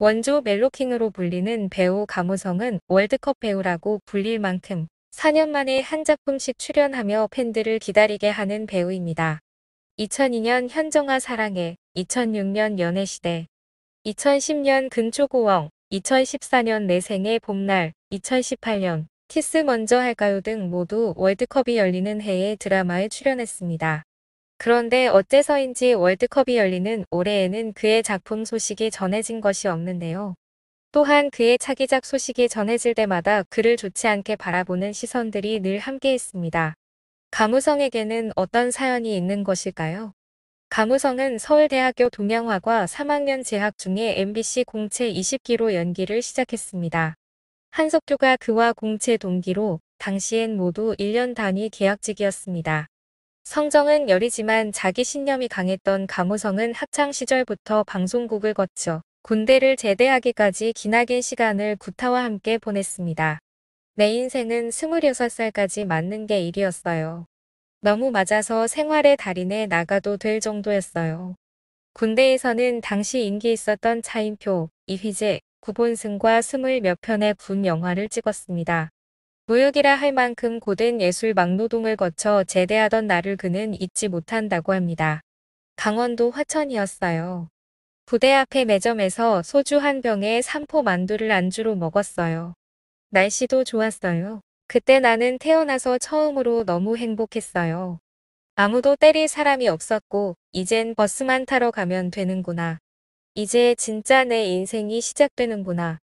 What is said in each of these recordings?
원조 멜로킹으로 불리는 배우 가무성은 월드컵 배우라고 불릴 만큼 4년 만에 한 작품씩 출연하며 팬들을 기다리게 하는 배우입니다. 2002년 현정아 사랑해, 2006년 연애시대, 2010년 근초고왕, 2014년 내 생의 봄날, 2018년 키스 먼저 할까요 등 모두 월드컵이 열리는 해의 드라마에 출연했습니다. 그런데 어째서인지 월드컵이 열리는 올해에는 그의 작품 소식이 전해진 것이 없는데요. 또한 그의 차기작 소식이 전해질 때마다 그를 좋지 않게 바라보는 시선들이 늘 함께했습니다. 가무성에게는 어떤 사연이 있는 것일까요? 가무성은 서울대학교 동양화과 3학년 재학 중에 MBC 공채 20기로 연기를 시작했습니다. 한석규가 그와 공채 동기로 당시엔 모두 1년 단위 계약직이었습니다. 성정은 열이지만 자기 신념이 강했던 감우성은 학창시절부터 방송국을 거쳐 군대를 제대하기까지 기나긴 시간을 구타와 함께 보냈습니다. 내 인생은 26살까지 맞는 게 일이었어요. 너무 맞아서 생활의 달인에 나가도 될 정도였어요. 군대에서는 당시 인기 있었던 차인표, 이휘재, 구본승과 스물 몇 편의 군 영화를 찍었습니다. 무역이라 할 만큼 고된 예술 막노동을 거쳐 제대하던 나를 그는 잊지 못한다고 합니다. 강원도 화천이었어요. 부대 앞의 매점에서 소주 한 병에 삼포 만두를 안주로 먹었어요. 날씨도 좋았어요. 그때 나는 태어나서 처음으로 너무 행복했어요. 아무도 때릴 사람이 없었고 이젠 버스만 타러 가면 되는구나. 이제 진짜 내 인생이 시작되는구나.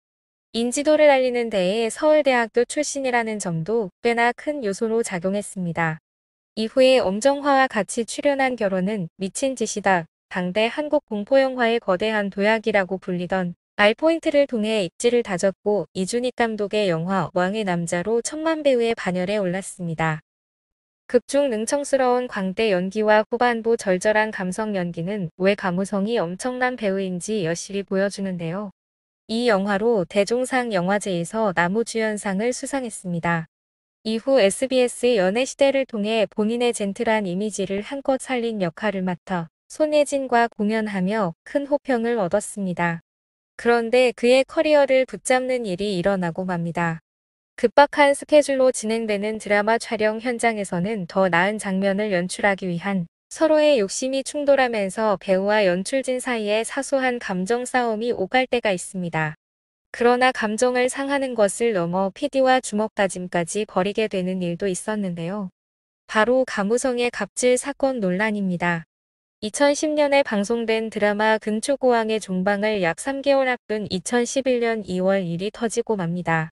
인지도를 알리는 데에 서울대학교 출신이라는 점도 꽤나 큰 요소로 작용했습니다. 이후에 엄정화와 같이 출연한 결혼은 미친 짓이다. 당대 한국 공포영화의 거대한 도약이라고 불리던 알포인트를 통해 입지를 다졌고 이준익 감독의 영화 왕의 남자로 천만 배우의 반열에 올랐습니다. 극중 능청스러운 광대 연기와 후반부 절절한 감성 연기는 왜 가무성이 엄청난 배우인지 여실히 보여주는데요. 이 영화로 대종상 영화제에서 나무주연상을 수상했습니다. 이후 SBS 연애시대를 통해 본인의 젠틀한 이미지를 한껏 살린 역할을 맡아 손예진과 공연하며 큰 호평을 얻었습니다. 그런데 그의 커리어를 붙잡는 일이 일어나고 맙니다. 급박한 스케줄로 진행되는 드라마 촬영 현장에서는 더 나은 장면을 연출하기 위한 서로의 욕심이 충돌하면서 배우와 연출진 사이에 사소한 감정 싸움이 오갈 때가 있습니다. 그러나 감정을 상하는 것을 넘어 PD와 주먹다짐까지 벌이게 되는 일도 있었는데요. 바로 가무성의 갑질 사건 논란입니다. 2010년에 방송된 드라마 근초고왕의 종방을 약 3개월 앞둔 2011년 2월 1이 터지고 맙니다.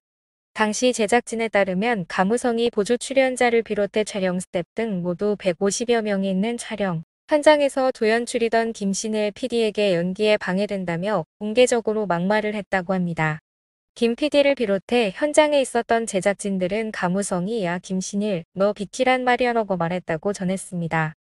당시 제작진에 따르면 가무성이 보조 출연자를 비롯해 촬영 스텝 등 모두 150여 명이 있는 촬영. 현장에서 조연출이던 김신일 PD에게 연기에 방해된다며 공개적으로 막말을 했다고 합니다. 김 PD를 비롯해 현장에 있었던 제작진들은 가무성이 야 김신일 너 비키란 말이야라고 말했다고 전했습니다.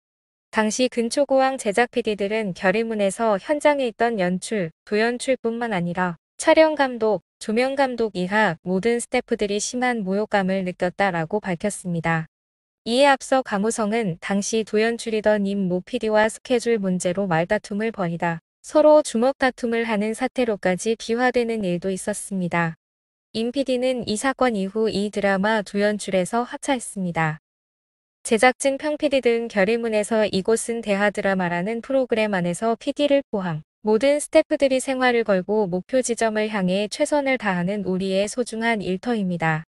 당시 근초고왕 제작 PD들은 결의문에서 현장에 있던 연출, 도연출뿐만 아니라 촬영 감독, 조명 감독 이하 모든 스태프들이 심한 모욕감을 느꼈다라고 밝혔습니다. 이에 앞서 강우성은 당시 도연출이던 임 모 PD와 스케줄 문제로 말다툼을 벌이다 서로 주먹 다툼을 하는 사태로까지 비화되는 일도 있었습니다. 임 PD는 이 사건 이후 이 드라마 도연출에서 하차했습니다. 제작진 평 PD 등 결의문에서 이곳은 대하드라마라는 프로그램 안에서 PD를 포함 모든 스태프들이 생활을 걸고 목표 지점을 향해 최선을 다하는 우리의 소중한 일터입니다.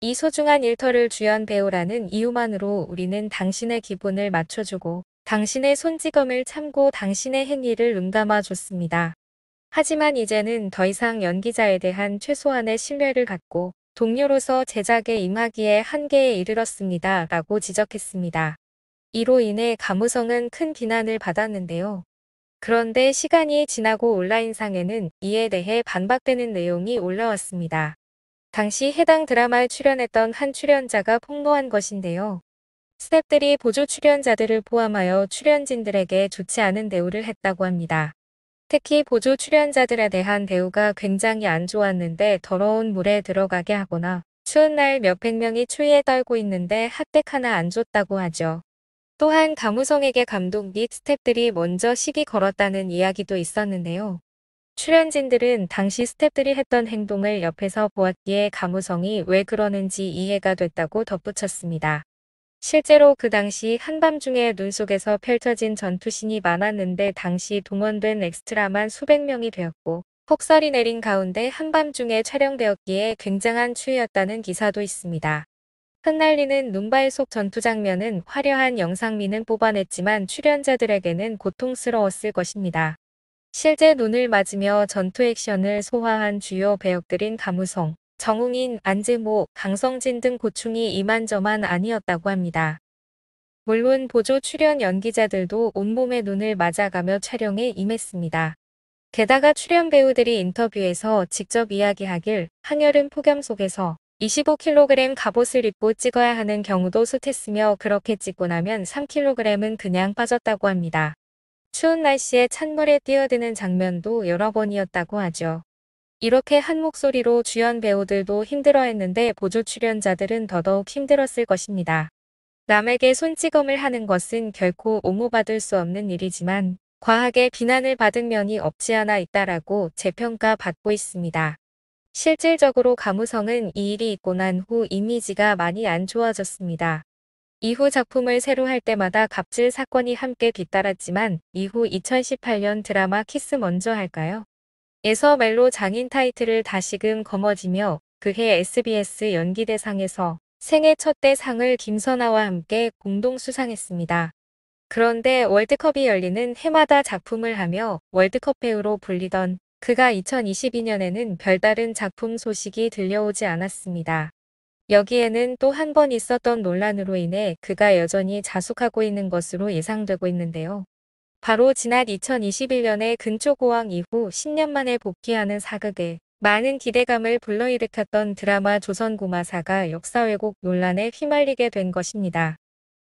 이 소중한 일터를 주연 배우라는 이유만으로 우리는 당신의 기분을 맞춰주고 당신의 손지검을 참고 당신의 행위를 응감아 줬습니다. 하지만 이제는 더 이상 연기자에 대한 최소한의 신뢰를 갖고 동료로서 제작에 임하기에 한계에 이르렀습니다. 라고 지적했습니다. 이로 인해 감우성은 큰 비난을 받았는데요. 그런데 시간이 지나고 온라인상에는 이에 대해 반박되는 내용이 올라왔습니다. 당시 해당 드라마에 출연했던 한 출연자가 폭로한 것인데요. 스탭들이 보조 출연자들을 포함하여 출연진들에게 좋지 않은 대우를 했다고 합니다. 특히 보조 출연자들에 대한 대우가 굉장히 안 좋았는데 더러운 물에 들어가게 하거나 추운 날 몇백 명이 추위에 떨고 있는데 핫팩 하나 안 줬다고 하죠. 또한 강우성에게 감독 및 스탭들이 먼저 시기 걸었다는 이야기도 있었는데요. 출연진들은 당시 스탭들이 했던 행동을 옆에서 보았기에 강우성이 왜 그러는지 이해가 됐다고 덧붙였습니다. 실제로 그 당시 한밤중에 눈 속에서 펼쳐진 전투신이 많았는데 당시 동원된 엑스트라만 수백 명이 되었고 폭설이 내린 가운데 한밤중에 촬영되었기에 굉장한 추위였다는 기사도 있습니다. 흩날리는 눈발 속 전투 장면은 화려한 영상미는 뽑아냈지만 출연자들에게는 고통스러웠을 것입니다. 실제 눈을 맞으며 전투 액션을 소화한 주요 배역들인 가무성, 정웅인, 안재모, 강성진 등 고충이 이만저만 아니었다고 합니다. 물론 보조 출연 연기자들도 온몸에 눈을 맞아가며 촬영에 임했습니다. 게다가 출연 배우들이 인터뷰에서 직접 이야기하길 항열은 폭염 속에서 25kg 갑옷을 입고 찍어야 하는 경우도 숱했으며 그렇게 찍고 나면 3kg은 그냥 빠졌다고 합니다. 추운 날씨에 찬물에 뛰어드는 장면도 여러 번이었다고 하죠. 이렇게 한 목소리로 주연 배우들도 힘들어했는데 보조 출연자들은 더더욱 힘들었을 것입니다. 남에게 손찌검을 하는 것은 결코 옹호받을 수 없는 일이지만 과하게 비난을 받은 면이 없지 않아 있다라고 재평가 받고 있습니다. 실질적으로 가무성은 이 일이 있고 난 후 이미지가 많이 안 좋아졌습니다. 이후 작품을 새로 할 때마다 갑질 사건이 함께 뒤따랐지만 이후 2018년 드라마 키스 먼저 할까요? 에서 멜로 장인 타이틀을 다시금 거머쥐며 그해 SBS 연기대상에서 생애 첫 대상을 김선아와 함께 공동 수상했습니다. 그런데 월드컵이 열리는 해마다 작품을 하며 월드컵 배우로 불리던 그가 2022년에는 별다른 작품 소식이 들려오지 않았습니다. 여기에는 또 한 번 있었던 논란으로 인해 그가 여전히 자숙하고 있는 것으로 예상되고 있는데요. 바로 지난 2021년에 근초고왕 이후 10년 만에 복귀하는 사극에 많은 기대감을 불러일으켰던 드라마 조선고마사가 역사 왜곡 논란에 휘말리게 된 것입니다.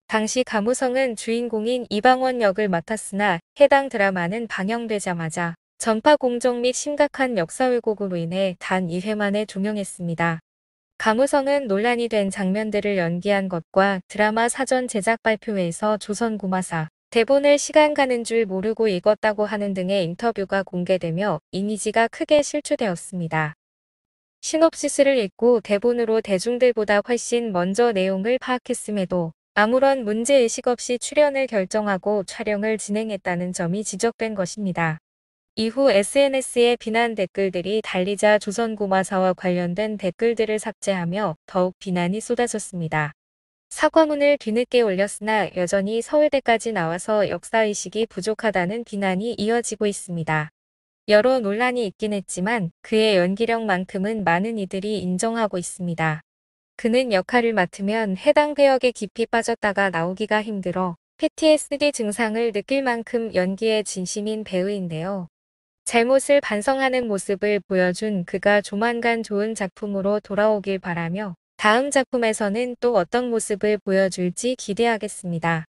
당시 가무성은 주인공인 이방원 역을 맡았으나 해당 드라마는 방영되자마자 전파 공정 및 심각한 역사 왜곡으로 인해 단 2회만에 종영했습니다. 가무성은 논란이 된 장면들을 연기한 것과 드라마 사전 제작 발표회에서 조선 고마사, 대본을 시간 가는 줄 모르고 읽었다고 하는 등의 인터뷰가 공개되며 이미지가 크게 실추되었습니다. 신업시스를 읽고 대본으로 대중들보다 훨씬 먼저 내용을 파악했음에도 아무런 문제의식 없이 출연을 결정하고 촬영을 진행했다는 점이 지적된 것입니다. 이후 SNS에 비난 댓글들이 달리자 조선고마사와 관련된 댓글들을 삭제하며 더욱 비난이 쏟아졌습니다. 사과문을 뒤늦게 올렸으나 여전히 서울대까지 나와서 역사의식이 부족하다는 비난이 이어지고 있습니다. 여러 논란이 있긴 했지만 그의 연기력만큼은 많은 이들이 인정하고 있습니다. 그는 역할을 맡으면 해당 배역에 깊이 빠졌다가 나오기가 힘들어 PTSD 증상을 느낄 만큼 연기에 진심인 배우인데요. 잘못을 반성하는 모습을 보여준 그가 조만간 좋은 작품으로 돌아오길 바라며 다음 작품에서는 또 어떤 모습을 보여줄지 기대하겠습니다.